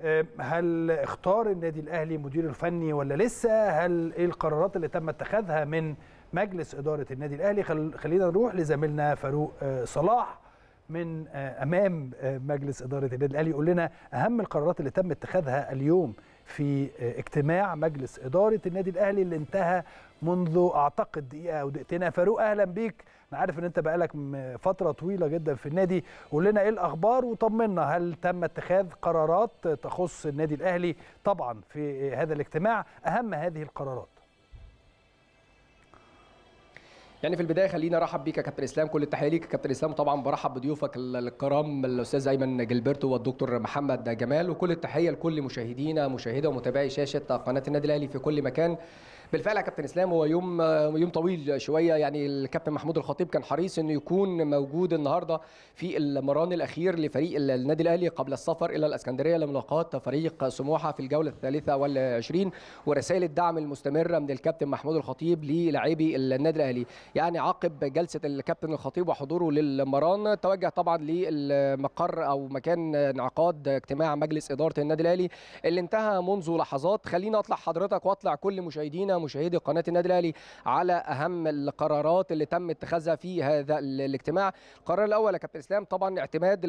آه، هل اختار النادي الاهلي مديره الفني ولا لسه هل ايه القرارات اللي تم اتخاذها من مجلس اداره النادي الاهلي خلينا نروح لزميلنا فاروق آه، صلاح من آه، امام مجلس اداره النادي الاهلي يقول لنا اهم القرارات اللي تم اتخاذها اليوم في اجتماع مجلس إدارة النادي الأهلي اللي انتهى منذ أعتقد دقيقة أو دقيقتين فاروق أهلا بيك أنا عارف إن أنت بقالك فترة طويلة جدا في النادي قول لنا إيه الأخبار وطمنا هل تم اتخاذ قرارات تخص النادي الأهلي طبعا في هذا الاجتماع أهم هذه القرارات يعني في البدايه خلينا ارحب بيك يا كابتن اسلام كل التحيه ليك يا كابتن اسلام طبعا برحب بضيوفك الكرام الاستاذ ايمن جلبرتو والدكتور محمد جمال وكل التحيه لكل مشاهدينا مشاهده ومتابعي شاشه قناه النادي الاهلي في كل مكان بالفعل يا كابتن اسلام هو يوم يوم طويل شويه يعني الكابتن محمود الخطيب كان حريص انه يكون موجود النهارده في المران الاخير لفريق النادي الاهلي قبل السفر الى الاسكندريه لملاقات فريق سموحه في الجوله الثالثه والعشرين ورسائل الدعم المستمره من الكابتن محمود الخطيب للاعبي النادي الاهلي يعني عقب جلسه الكابتن الخطيب وحضوره للمران توجه طبعا للمقر او مكان انعقاد اجتماع مجلس اداره النادي الاهلي اللي انتهى منذ لحظات خلينا اطلع حضرتك واطلع كل مشاهدينا مشاهدي قناه النادي الاهلي على اهم القرارات اللي تم اتخاذها في هذا الاجتماع القرار الاول يا كابتن اسلام طبعا اعتماد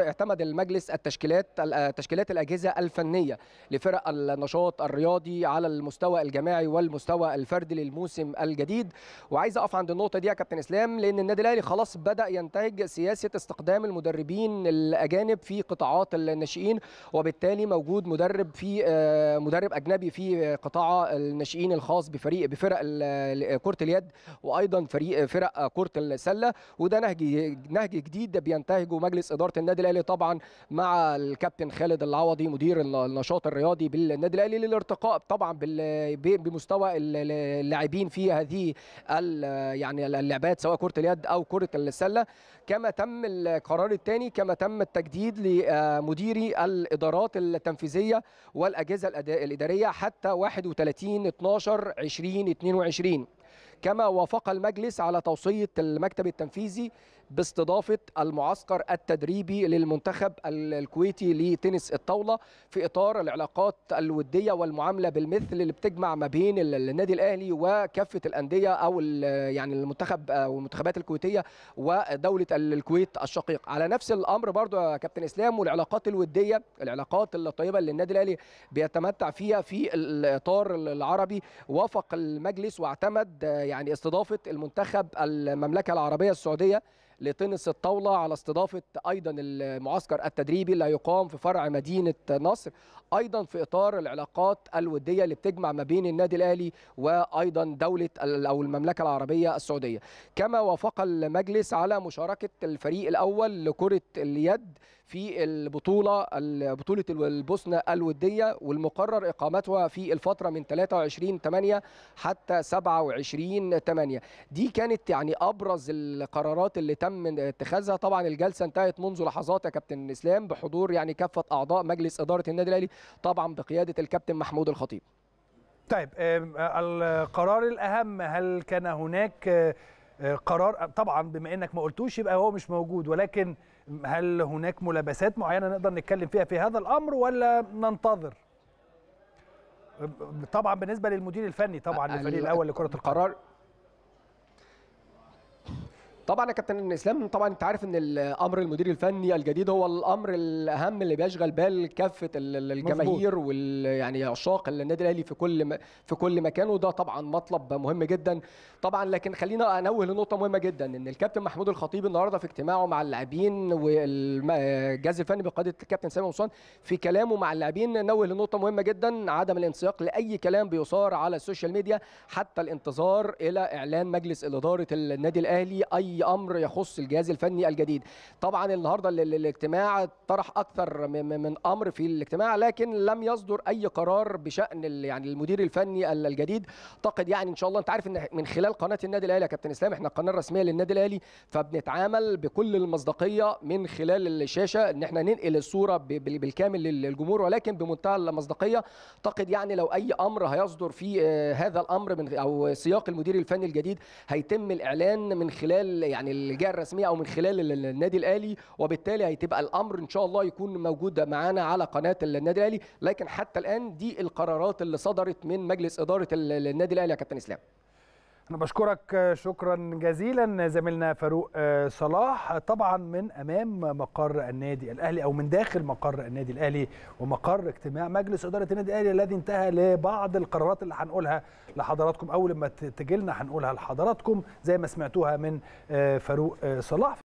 اعتمد المجلس التشكيلات تشكيلات الاجهزه الفنيه لفرق النشاط الرياضي على المستوى الجماعي والمستوى الفردي للموسم الجديد وعايز اقف عند النقطه دي يا كابتن اسلام لان النادي الاهلي خلاص بدا ينتهج سياسه استقدام المدربين الاجانب في قطاعات الناشئين وبالتالي موجود مدرب في آه، مدرب اجنبي في قطاع الناشئين الخاص الخاص بفريق بفرق كره اليد وايضا فريق فرق كره السله وده نهج نهج جديد بينتهجه مجلس اداره النادي الاهلي طبعا مع الكابتن خالد العوضي مدير النشاط الرياضي بالنادي الاهلي للارتقاء طبعا بمستوى اللاعبين في هذه يعني اللعبات سواء كره اليد او كره السله كما تم القرار الثاني كما تم التجديد لمديري الادارات التنفيذيه والاجهزه الاداريه حتى 31 12 2022 كما وافق المجلس على توصية المكتب التنفيذي باستضافه المعسكر التدريبي للمنتخب الكويتي لتنس الطاوله في اطار العلاقات الوديه والمعامله بالمثل اللي بتجمع ما بين النادي الاهلي وكافه الانديه او يعني المنتخب او المنتخبات الكويتيه ودوله الكويت الشقيق على نفس الامر برضو يا كابتن اسلام والعلاقات الوديه العلاقات الطيبه اللي النادي الاهلي بيتمتع فيها في الاطار العربي وافق المجلس واعتمد يعني استضافه المنتخب المملكه العربيه السعوديه لتنس الطاوله على استضافه ايضا المعسكر التدريبي اللي هيقام في فرع مدينه نصر ايضا في اطار العلاقات الوديه اللي بتجمع ما بين النادي الاهلي وايضا دوله او المملكه العربيه السعوديه كما وافق المجلس على مشاركه الفريق الاول لكره اليد في البطولة بطولة البوسنة الودية والمقرر إقامتها في الفترة من 23 8 حتى 27 8 دي كانت يعني أبرز القرارات اللي تم اتخاذها طبعا الجلسه انتهت منذ لحظات يا كابتن اسلام بحضور يعني كافه اعضاء مجلس اداره النادي الاهلي طبعا بقياده الكابتن محمود الخطيب طيب القرار الاهم هل كان هناك آه، آه، قرار طبعا بما انك ما قلتوش يبقى هو مش موجود ولكن هل هناك ملابسات معينه نقدر نتكلم فيها في هذا الامر ولا ننتظر طبعا بالنسبه للمدير الفني طبعا الفريق الاول لكره القرار طبعا يا كابتن اسلام طبعا انت عارف ان الامر المدير الفني الجديد هو الامر الاهم اللي بيشغل بال كافه الجماهير ويعني عشاق النادي الاهلي في كل في كل مكان وده طبعا مطلب مهم جدا طبعا لكن خلينا انوه لنقطه مهمه جدا ان الكابتن محمود الخطيب النهارده في اجتماعه مع اللاعبين والجهاز الفني بقياده الكابتن سامي مصان في كلامه مع اللاعبين نوه لنقطه مهمه جدا عدم الانسياق لاي كلام بيثار على السوشيال ميديا حتى الانتظار الى اعلان مجلس اداره النادي الاهلي اي اي امر يخص الجهاز الفني الجديد طبعا النهارده الاجتماع طرح اكثر من امر في الاجتماع لكن لم يصدر اي قرار بشان يعني المدير الفني الجديد اعتقد يعني ان شاء الله انت عارف ان من خلال قناه النادي الاهلي يا كابتن اسلام احنا القناه الرسميه للنادي الاهلي فبنتعامل بكل المصداقيه من خلال الشاشه ان احنا ننقل الصوره بالكامل للجمهور ولكن بمنتهى المصداقيه اعتقد يعني لو اي امر هيصدر في آه، هذا الامر من او سياق المدير الفني الجديد هيتم الاعلان من خلال يعني الجهه الرسميه او من خلال النادي الاهلي وبالتالي هتبقى الامر ان شاء الله يكون موجود معانا على قناه النادي الاهلي لكن حتى الان دي القرارات اللي صدرت من مجلس اداره النادي الاهلي يا كابتن اسلام انا بشكرك شكرا جزيلا زميلنا فاروق آه، صلاح طبعا من امام مقر النادي الاهلي او من داخل مقر النادي الاهلي ومقر اجتماع مجلس اداره النادي الاهلي الذي انتهى لبعض القرارات اللي هنقولها لحضراتكم اول ما تجي لنا هنقولها لحضراتكم زي ما سمعتوها من آه، فاروق آه، صلاح